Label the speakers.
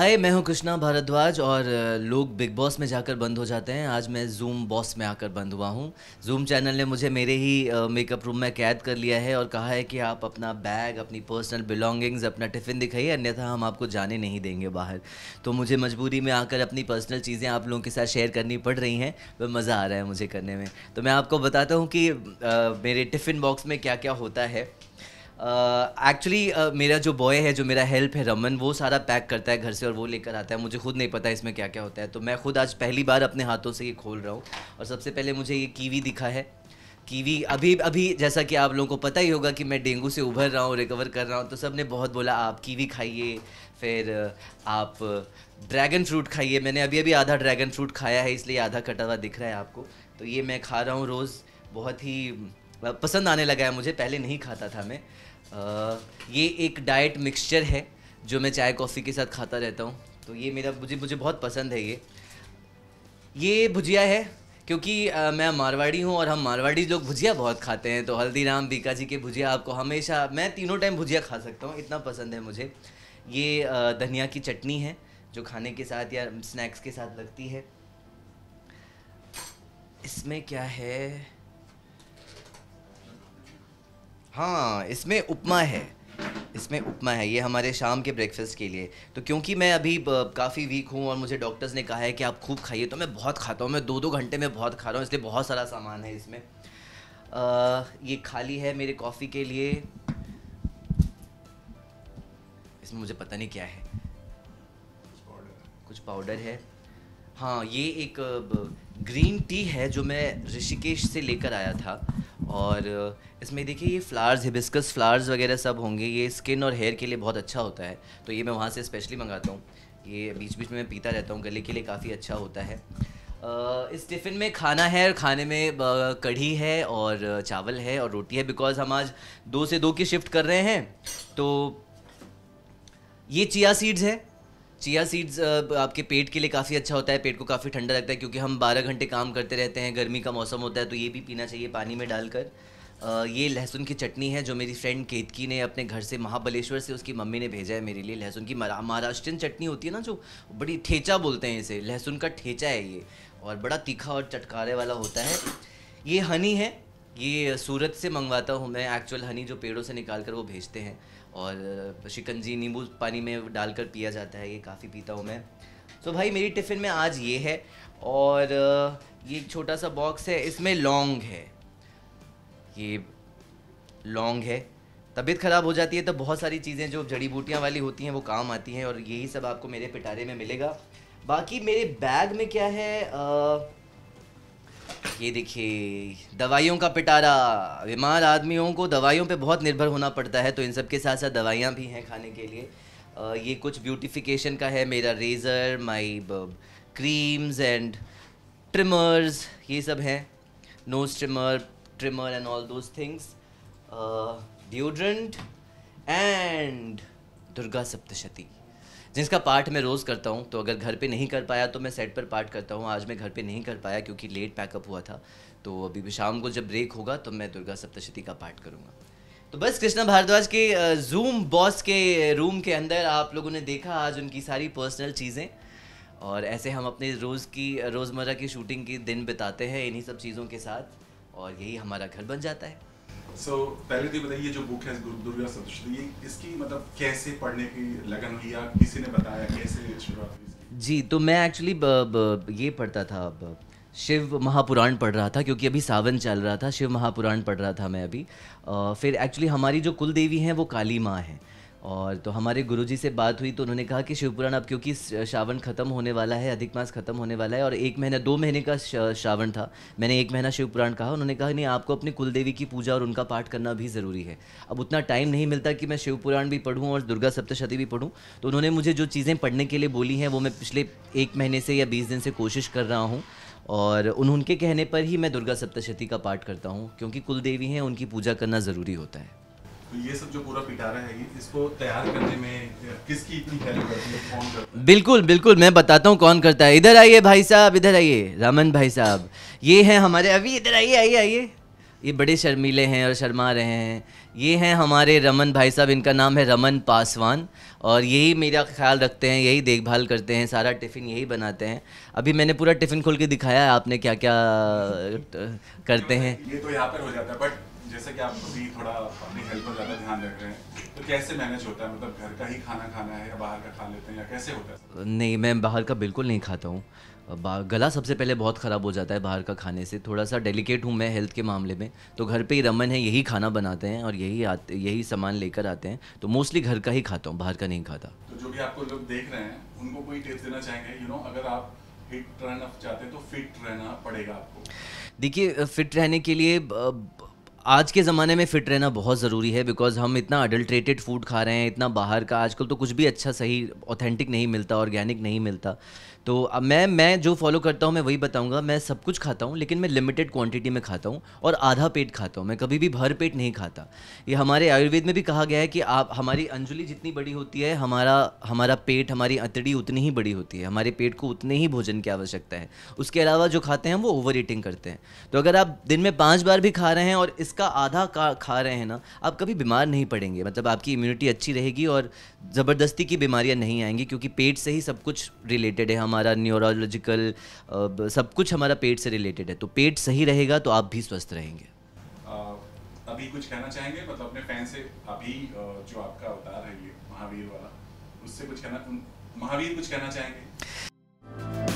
Speaker 1: हाय मैं हूं कृष्णा भारद्वाज और लोग बिग बॉस में जाकर बंद हो जाते हैं आज मैं जूम बॉस में आकर बंद हुआ हूं जूम चैनल ने मुझे मेरे ही मेकअप रूम में कैद कर लिया है और कहा है कि आप अपना बैग अपनी पर्सनल बिलोंगिंग्स अपना टिफ़िन दिखाइए अन्यथा हम आपको जाने नहीं देंगे बाहर तो मुझे मजबूरी में आकर अपनी पर्सनल चीज़ें आप लोगों के साथ शेयर करनी पड़ रही हैं तो मज़ा आ रहा है मुझे करने में तो मैं आपको बताता हूँ कि मेरे टिफ़िन बॉक्स में क्या क्या होता है एक्चुअली uh, uh, मेरा जो बॉय है जो मेरा हेल्प है रमन वो सारा पैक करता है घर से और वो लेकर आता है मुझे खुद नहीं पता इसमें क्या क्या होता है तो मैं खुद आज पहली बार अपने हाथों से ये खोल रहा हूँ और सबसे पहले मुझे ये कीवी दिखा है कीवी अभी अभी जैसा कि आप लोगों को पता ही होगा कि मैं डेंगू से उभर रहा हूँ रिकवर कर रहा हूँ तो सब ने बहुत बोला आप कीवी खाइए फिर uh, आप ड्रैगन uh, फ्रूट खाइए मैंने अभी अभी आधा ड्रैगन फ्रूट खाया है इसलिए आधा कटा हुआ दिख रहा है आपको तो ये मैं खा रहा हूँ रोज़ बहुत ही uh, पसंद आने लगा है मुझे पहले नहीं खाता था मैं ये एक डाइट मिक्सचर है जो मैं चाय कॉफ़ी के साथ खाता रहता हूँ तो ये मेरा मुझे मुझे बहुत पसंद है ये ये भुजिया है क्योंकि आ, मैं मारवाड़ी हूँ और हम मारवाड़ी लोग भुजिया बहुत खाते हैं तो हल्दीराम बीका जी के भुजिया आपको हमेशा मैं तीनों टाइम भुजिया खा सकता हूँ इतना पसंद है मुझे ये धनिया की चटनी है जो खाने के साथ या स्नैक्स के साथ लगती है इसमें क्या है हाँ इसमें उपमा है इसमें उपमा है ये हमारे शाम के ब्रेकफास्ट के लिए तो क्योंकि मैं अभी काफ़ी वीक हूँ और मुझे डॉक्टर्स ने कहा है कि आप खूब खाइए तो मैं बहुत खाता हूँ मैं दो दो घंटे में बहुत खा रहा हूँ इसलिए बहुत सारा सामान है इसमें आ, ये खाली है मेरे कॉफ़ी के लिए इसमें मुझे पता नहीं क्या है कुछ पाउडर है हाँ ये एक ग्रीन टी है जो मैं ऋषिकेश से लेकर आया था और इसमें देखिए ये फ्लावर्स हिबिस्कस फ्लावर्स वगैरह सब होंगे ये स्किन और हेयर के लिए बहुत अच्छा होता है तो ये मैं वहाँ से स्पेशली मंगाता हूँ ये बीच बीच में मैं पीता रहता हूँ गले के लिए काफ़ी अच्छा होता है इस टिफ़िन में खाना है और खाने में कढ़ी है और चावल है और रोटी है बिकॉज हम आज दो से दो की शिफ्ट कर रहे हैं तो ये चिया सीड्स है चिया सीड्स आपके पेट के लिए काफ़ी अच्छा होता है पेट को काफ़ी ठंडा लगता है क्योंकि हम 12 घंटे काम करते रहते हैं गर्मी का मौसम होता है तो ये भी पीना चाहिए पानी में डालकर ये लहसुन की चटनी है जो मेरी फ्रेंड केतकी ने अपने घर से महाबलेश्वर से उसकी मम्मी ने भेजा है मेरे लिए लहसुन की महाराष्ट्रियन चटनी होती है ना जो बड़ी ठेचा बोलते हैं इसे लहसुन का ठेचा है ये और बड़ा तीखा और चटकारे वाला होता है ये हनी है ये सूरत से मंगवाता हूँ मैं एक्चुअल हनी जो पेड़ों से निकाल कर वो भेजते हैं और शिकंजी नींबू पानी में डालकर पिया जाता है ये काफ़ी पीता हूँ मैं तो भाई मेरी टिफ़िन में आज ये है और ये छोटा सा बॉक्स है इसमें लौंग है ये लौंग है तबीयत ख़राब हो जाती है तो बहुत सारी चीज़ें जो जड़ी बूटियाँ वाली होती हैं वो काम आती हैं और यही सब आपको मेरे पिटारे में मिलेगा बाकी मेरे बैग में क्या है आ, ये देखिए दवाइयों का पिटारा बीमार आदमियों को दवाइयों पे बहुत निर्भर होना पड़ता है तो इन सब के साथ साथ दवाइयाँ भी हैं खाने के लिए ये कुछ ब्यूटिफिकेशन का है मेरा razor my creams and trimmers ये सब हैं nose trimmer trimmer and all those things deodorant and Durga Saptashati जिसका पार्ट मैं रोज़ करता हूँ तो अगर घर पे नहीं कर पाया तो मैं सेट पर पार्ट करता हूँ आज मैं घर पे नहीं कर पाया क्योंकि लेट पैकअप हुआ था तो अभी भी शाम को जब ब्रेक होगा तो मैं दुर्गा सप्तशती का पार्ट करूँगा तो बस कृष्णा भारद्वाज के जूम बॉस के रूम के अंदर आप लोगों ने देखा आज उनकी सारी पर्सनल चीज़ें और ऐसे हम अपने रोज़ की रोज़मर्रा की शूटिंग के दिन बिताते हैं इन्हीं सब चीज़ों के साथ और यही हमारा घर बन जाता है सो so, पहले तो बताइए जो बुक है दुर्गा सप्तशती ये इसकी मतलब कैसे पढ़ने की लगन हुई या किसी ने बताया कैसे शुरुआत हुई जी तो मैं एक्चुअली ये पढ़ता था अब शिव महापुराण पढ़ रहा था क्योंकि अभी सावन चल रहा था शिव महापुराण पढ़ रहा था मैं अभी आ, फिर एक्चुअली हमारी जो कुल देवी हैं वो काली माँ हैं और तो हमारे गुरुजी से बात हुई तो उन्होंने कहा कि शिवपुराण अब क्योंकि श्रावण खत्म होने वाला है अधिक मास खत्म होने वाला है और एक महीना दो महीने का श्रावण था मैंने एक महीना शिवपुराण कहा उन्होंने कहा नहीं आपको अपनी कुलदेवी की पूजा और उनका पाठ करना भी ज़रूरी है अब उतना टाइम नहीं मिलता कि मैं शिवपुराण भी पढ़ूँ और दुर्गा सप्तशती भी पढ़ूँ तो उन्होंने मुझे जो चीज़ें पढ़ने के लिए बोली हैं वो मैं पिछले एक महीने से या बीस दिन से कोशिश कर रहा हूँ और उनके कहने पर ही मैं दुर्गा सप्तशती का पाठ करता हूँ क्योंकि कुलदेवी हैं उनकी पूजा करना ज़रूरी होता है तो बिल्कुल बिल्कुल मैं बताता हूँ कौन करता है इधर आइए भाई साहब इधर आइए रमन भाई साहब ये हैं हमारे अभी इधर आइए आइए आइए ये बड़े शर्मीले हैं और शर्मा रहे हैं ये हैं हमारे रमन भाई साहब इनका नाम है रमन पासवान और यही मेरा ख्याल रखते हैं यही देखभाल करते हैं सारा टिफ़िन यही बनाते हैं अभी मैंने पूरा टिफ़िन खोल के दिखाया है आपने क्या क्या करते हैं ये तो यहाँ पर हो जाता है बट जैसे कि आप अभी थोड़ा अपनी हेल्थ पर ज़्यादा ध्यान रख रहे हैं तो कैसे मैनेज होता है मतलब घर का ही खाना खाना है या बाहर का खा लेते हैं या कैसे होता है नहीं मैं बाहर का बिल्कुल नहीं खाता हूँ गला सबसे पहले बहुत ख़राब हो जाता है बाहर का खाने से थोड़ा सा डेलिकेट हूँ मैं हेल्थ के मामले में तो घर पे ही रमन है यही खाना बनाते हैं और यही आते यही सामान लेकर आते हैं तो मोस्टली घर का ही खाता हूँ बाहर का नहीं खाता तो जो भी आपको लोग देख रहे हैं उनको कोई टिप्स देना चाहेंगे यू नो अगर आप हिट रहना चाहते हैं तो फिट रहना पड़ेगा आपको देखिए फिट रहने के लिए आज के ज़माने में फिट रहना बहुत ज़रूरी है बिकॉज हम इतना अडल्ट्रेटेड फूड खा रहे हैं इतना बाहर का आजकल तो कुछ भी अच्छा सही ऑथेंटिक नहीं मिलता ऑर्गेनिक नहीं मिलता तो अब मैं मैं जो फॉलो करता हूँ मैं वही बताऊँगा मैं सब कुछ खाता हूँ लेकिन मैं लिमिटेड क्वांटिटी में खाता हूँ और आधा पेट खाता हूँ मैं कभी भी भर पेट नहीं खाता ये हमारे आयुर्वेद में भी कहा गया है कि आप हमारी अंजुली जितनी बड़ी होती है हमारा हमारा पेट हमारी अतड़ी उतनी ही बड़ी होती है हमारे पेट को उतने ही भोजन की आवश्यकता है उसके अलावा जो खाते हैं वो ओवर ईटिंग करते हैं तो अगर आप दिन में पाँच बार भी खा रहे हैं और इसका उसका आधा का खा रहे हैं ना आप कभी बीमार नहीं पड़ेंगे मतलब आपकी इम्यूनिटी अच्छी रहेगी और ज़बरदस्ती की बीमारियां नहीं आएंगी क्योंकि पेट से ही सब कुछ रिलेटेड है हमारा न्यूरोलॉजिकल सब कुछ हमारा पेट से रिलेटेड है तो पेट सही रहेगा तो आप भी स्वस्थ रहेंगे अभी कुछ कहना चाहेंगे मतलब अपने फैन से अभी जो आपका अवतार है ये महावीर वाला उससे कुछ कहना महावीर कुछ कहना चाहेंगे